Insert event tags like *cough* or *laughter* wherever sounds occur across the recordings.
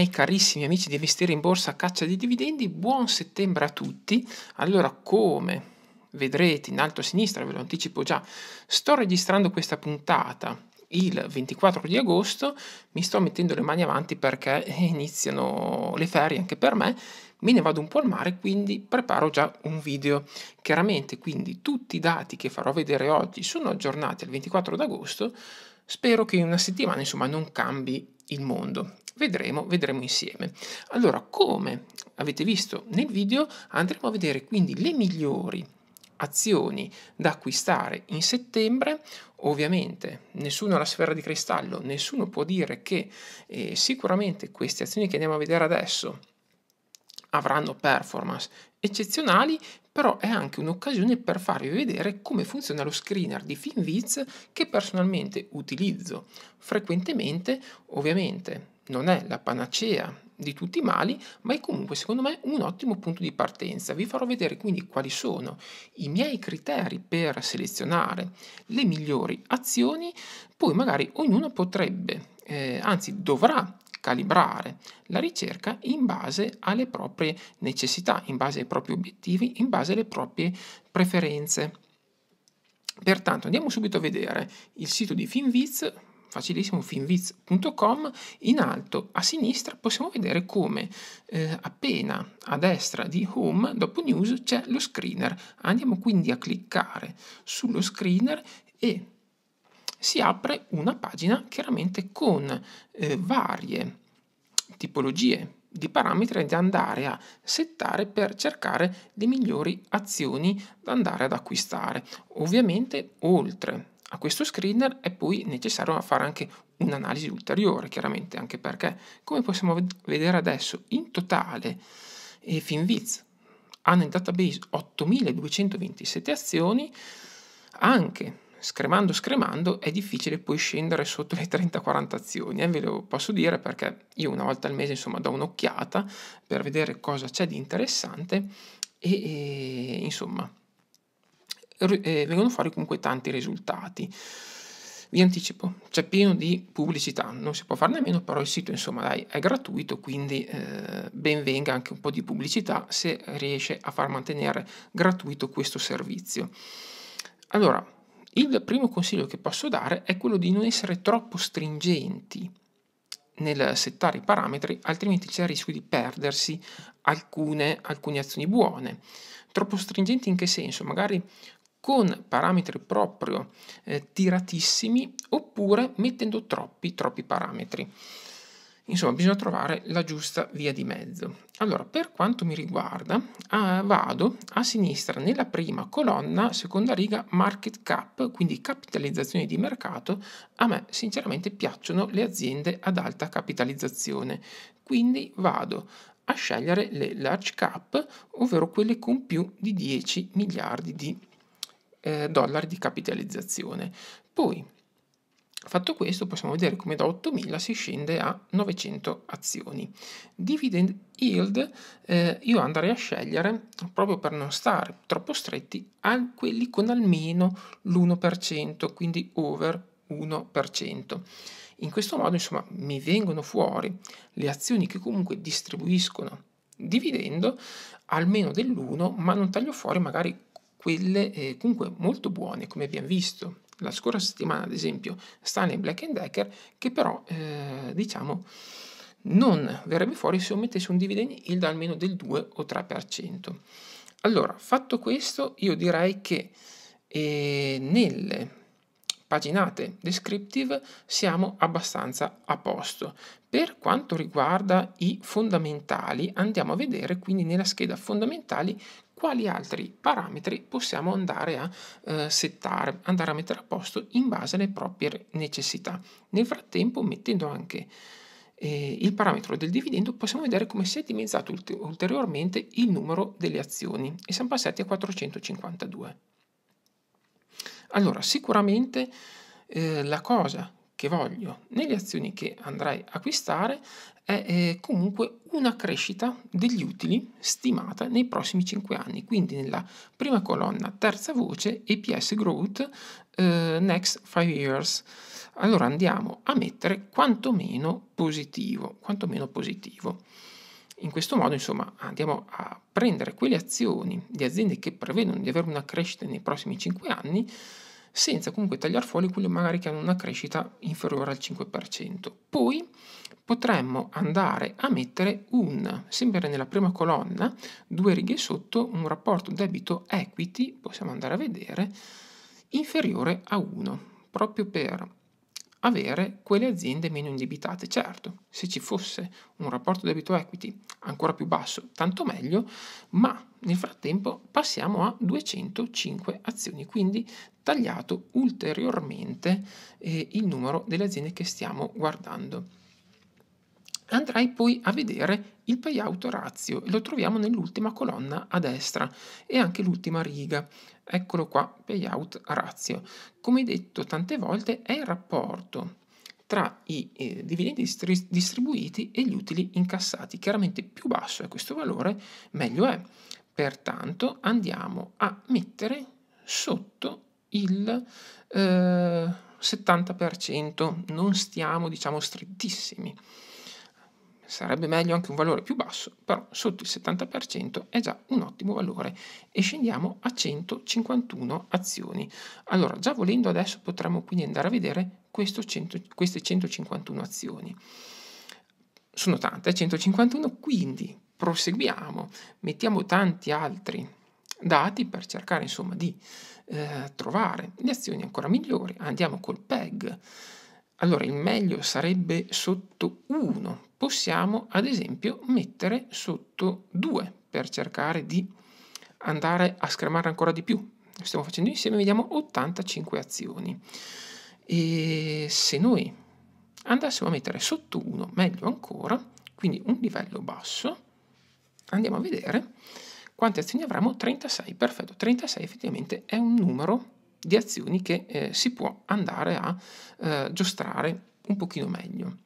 miei carissimi amici di investire in borsa a caccia di dividendi, buon settembre a tutti. Allora, come vedrete in alto a sinistra, ve lo anticipo già, sto registrando questa puntata il 24 di agosto, mi sto mettendo le mani avanti perché *laughs* iniziano le ferie anche per me, me ne vado un po' al mare, quindi preparo già un video. Chiaramente, quindi tutti i dati che farò vedere oggi sono aggiornati al 24 d'agosto, spero che in una settimana, insomma, non cambi il mondo. Vedremo, vedremo insieme. Allora, come avete visto nel video, andremo a vedere quindi le migliori azioni da acquistare in settembre. Ovviamente nessuno ha la sfera di cristallo, nessuno può dire che eh, sicuramente queste azioni che andiamo a vedere adesso avranno performance eccezionali, però è anche un'occasione per farvi vedere come funziona lo screener di Finviz che personalmente utilizzo frequentemente, ovviamente non è la panacea di tutti i mali, ma è comunque secondo me un ottimo punto di partenza. Vi farò vedere quindi quali sono i miei criteri per selezionare le migliori azioni, poi magari ognuno potrebbe, eh, anzi dovrà calibrare la ricerca in base alle proprie necessità, in base ai propri obiettivi, in base alle proprie preferenze. Pertanto andiamo subito a vedere il sito di Finviz, facilissimo finviz.com, in alto a sinistra possiamo vedere come eh, appena a destra di Home, dopo News, c'è lo screener. Andiamo quindi a cliccare sullo screener e si apre una pagina chiaramente con eh, varie tipologie di parametri da andare a settare per cercare le migliori azioni da andare ad acquistare. Ovviamente oltre a questo screener è poi necessario fare anche un'analisi ulteriore, chiaramente, anche perché, come possiamo vedere adesso, in totale eh, Finviz ha nel database 8227 azioni, anche scremando scremando è difficile poi scendere sotto le 30-40 azioni, eh? ve lo posso dire perché io una volta al mese insomma do un'occhiata per vedere cosa c'è di interessante e, e insomma eh, vengono fuori comunque tanti risultati. Vi anticipo, c'è pieno di pubblicità, non si può farne nemmeno, però il sito insomma dai, è gratuito, quindi eh, ben venga anche un po' di pubblicità se riesce a far mantenere gratuito questo servizio. Allora, il primo consiglio che posso dare è quello di non essere troppo stringenti nel settare i parametri, altrimenti c'è il rischio di perdersi alcune, alcune azioni buone. Troppo stringenti in che senso? Magari con parametri proprio eh, tiratissimi oppure mettendo troppi, troppi parametri. Insomma, bisogna trovare la giusta via di mezzo. Allora, per quanto mi riguarda, eh, vado a sinistra nella prima colonna, seconda riga, market cap, quindi capitalizzazione di mercato. A me sinceramente piacciono le aziende ad alta capitalizzazione, quindi vado a scegliere le large cap, ovvero quelle con più di 10 miliardi di euro eh, dollari di capitalizzazione. Poi, fatto questo, possiamo vedere come da 8.000 si scende a 900 azioni. Dividend yield eh, io andrei a scegliere, proprio per non stare troppo stretti, a quelli con almeno l'1%, quindi over 1%. In questo modo, insomma, mi vengono fuori le azioni che comunque distribuiscono dividendo almeno dell'1, ma non taglio fuori magari quelle eh, comunque molto buone come abbiamo visto la scorsa settimana ad esempio Stanley Black Decker che però eh, diciamo non verrebbe fuori se io mettessi un dividend yield almeno del 2 o 3%. Allora, fatto questo, io direi che eh, nelle paginate descriptive siamo abbastanza a posto. Per quanto riguarda i fondamentali andiamo a vedere quindi nella scheda fondamentali quali altri parametri possiamo andare a eh, settare, andare a mettere a posto in base alle proprie necessità. Nel frattempo mettendo anche eh, il parametro del dividendo possiamo vedere come si è dimezzato ulteriormente il numero delle azioni e siamo passati a 452. Allora, sicuramente eh, la cosa che voglio nelle azioni che andrai a acquistare è eh, comunque una crescita degli utili stimata nei prossimi 5 anni, quindi nella prima colonna, terza voce, EPS Growth eh, Next 5 Years. Allora andiamo a mettere quantomeno positivo, quantomeno positivo. In questo modo, insomma, andiamo a prendere quelle azioni di aziende che prevedono di avere una crescita nei prossimi 5 anni, senza comunque tagliare fuori quelle magari che hanno una crescita inferiore al 5%. Poi potremmo andare a mettere un, sempre nella prima colonna, due righe sotto, un rapporto debito equity, possiamo andare a vedere, inferiore a 1, proprio per avere quelle aziende meno indebitate. Certo, se ci fosse un rapporto debito equity ancora più basso, tanto meglio, ma nel frattempo passiamo a 205 azioni, quindi tagliato ulteriormente eh, il numero delle aziende che stiamo guardando. Andrai poi a vedere il payout ratio, lo troviamo nell'ultima colonna a destra e anche l'ultima riga Eccolo qua, payout ratio. Come detto tante volte, è il rapporto tra i eh, dividendi distribuiti e gli utili incassati. Chiaramente più basso è questo valore, meglio è. Pertanto andiamo a mettere sotto il eh, 70%, non stiamo diciamo strettissimi sarebbe meglio anche un valore più basso, però sotto il 70% è già un ottimo valore e scendiamo a 151 azioni. Allora, già volendo adesso potremmo quindi andare a vedere 100, queste 151 azioni. Sono tante, 151, eh, quindi proseguiamo, mettiamo tanti altri dati per cercare insomma di eh, trovare le azioni ancora migliori. Andiamo col PEG. Allora, il meglio sarebbe sotto 1 possiamo ad esempio mettere sotto 2 per cercare di andare a scremare ancora di più. Lo stiamo facendo insieme, vediamo 85 azioni. E se noi andassimo a mettere sotto 1, meglio ancora, quindi un livello basso, andiamo a vedere quante azioni avremo, 36, perfetto, 36 effettivamente è un numero di azioni che eh, si può andare a eh, giostrare un pochino meglio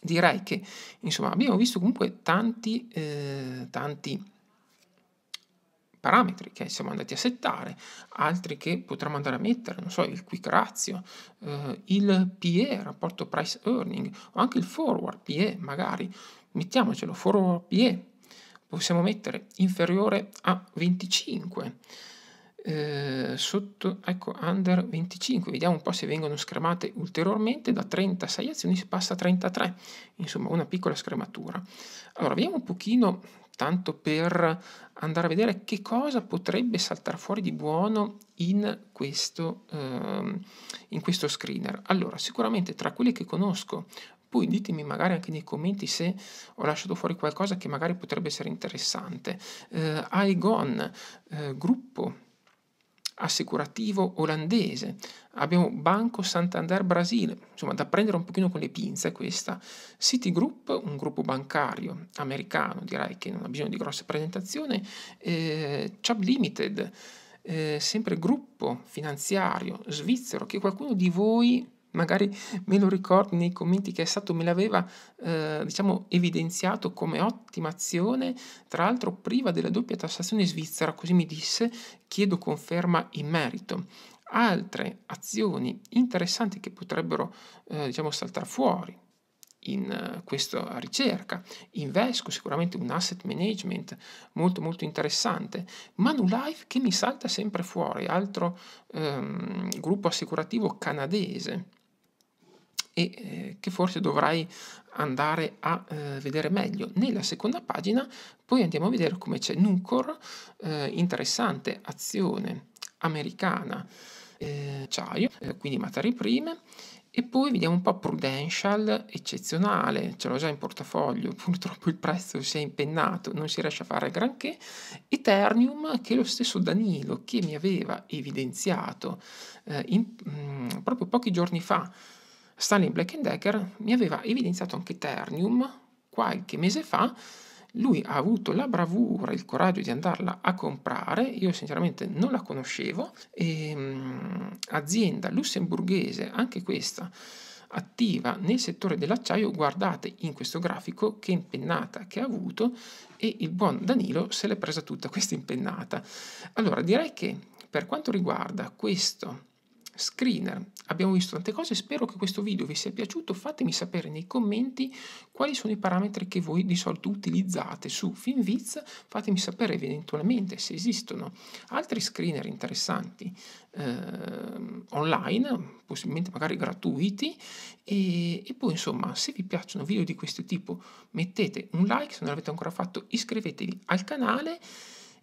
direi che insomma, abbiamo visto comunque tanti, eh, tanti parametri che siamo andati a settare, altri che potremmo andare a mettere, non so, il quick ratio, eh, il PE, rapporto price earning, o anche il forward PE magari, mettiamocelo, forward PE, possiamo mettere inferiore a 25, eh, sotto ecco under 25 vediamo un po' se vengono scremate ulteriormente da 36 azioni si passa a 33 insomma una piccola scrematura allora vediamo un pochino tanto per andare a vedere che cosa potrebbe saltare fuori di buono in questo, ehm, in questo screener. Allora, sicuramente tra quelli che conosco poi ditemi magari anche nei commenti se ho lasciato fuori qualcosa che magari potrebbe essere interessante. Eh, Aegon, eh, gruppo assicurativo olandese, abbiamo Banco Santander Brasile, insomma da prendere un pochino con le pinze questa, Citigroup, un gruppo bancario americano direi che non ha bisogno di grosse presentazioni, eh, Chubb Limited, eh, sempre gruppo finanziario svizzero che qualcuno di voi magari me lo ricordi nei commenti che è stato, me l'aveva eh, diciamo evidenziato come ottima azione, tra l'altro priva della doppia tassazione svizzera, così mi disse, chiedo conferma in merito. Altre azioni interessanti che potrebbero eh, diciamo saltare fuori in eh, questa ricerca. Invesco sicuramente un asset management molto molto interessante. Manulife che mi salta sempre fuori, altro ehm, gruppo assicurativo canadese e eh, che forse dovrai andare a eh, vedere meglio. Nella seconda pagina poi andiamo a vedere come c'è Nucor, eh, interessante azione americana, acciaio, quindi materie prime, e poi vediamo un po' Prudential, eccezionale, ce l'ho già in portafoglio, *laughs* purtroppo il prezzo si è impennato, non si riesce a fare granché, Eternium che lo stesso Danilo che mi aveva evidenziato eh, in, mh, mm, proprio pochi giorni fa Stanley Black Decker mi aveva evidenziato anche Ternium qualche mese fa. Lui ha avuto la bravura, e il coraggio di andarla a comprare, io sinceramente non la conoscevo, e, ehm, mh, azienda lussemburghese, anche questa, attiva nel settore dell'acciaio, guardate in questo grafico che impennata che ha avuto e il buon Danilo se l'è presa tutta questa impennata. Allora direi che per quanto riguarda questo screener. Abbiamo visto tante cose, spero che questo video vi sia piaciuto, fatemi sapere nei commenti quali sono i parametri che voi di solito utilizzate su Finviz, fatemi sapere eventualmente se esistono altri screener interessanti eh, online, possibilmente magari gratuiti, e, e poi insomma se vi piacciono video di questo tipo mettete un like, se non l'avete ancora fatto iscrivetevi al canale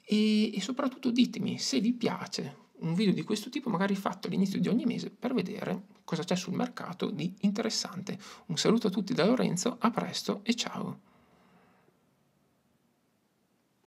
e, e soprattutto ditemi se vi piace un video di questo tipo magari fatto all'inizio di ogni mese per vedere cosa c'è sul mercato di interessante. Un saluto a tutti da Lorenzo, a presto e ciao!